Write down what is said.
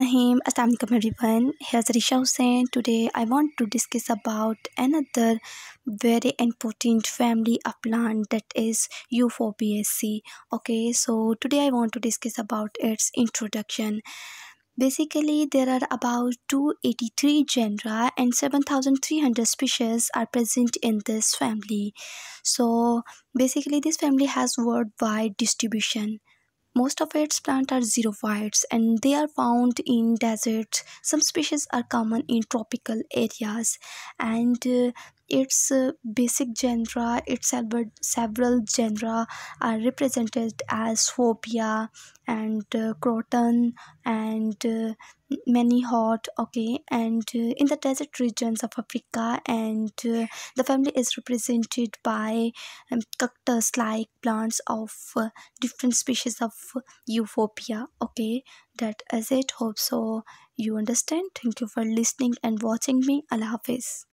Nahim, Assalamualaikum everyone. Here's Risha Hussain. Today I want to discuss about another very important family of plant that is Euphorbiaceae. Okay, so today I want to discuss about its introduction. Basically, there are about 283 genera and 7,300 species are present in this family. So basically, this family has worldwide distribution. Most of its plants are xerophytes and they are found in deserts. Some species are common in tropical areas and uh, its uh, basic genre its several genre are represented as phobia and uh, croton and uh, many hot okay and uh, in the desert regions of africa and uh, the family is represented by um, cactus like plants of uh, different species of euphobia okay that is it hope so you understand thank you for listening and watching me allah hafiz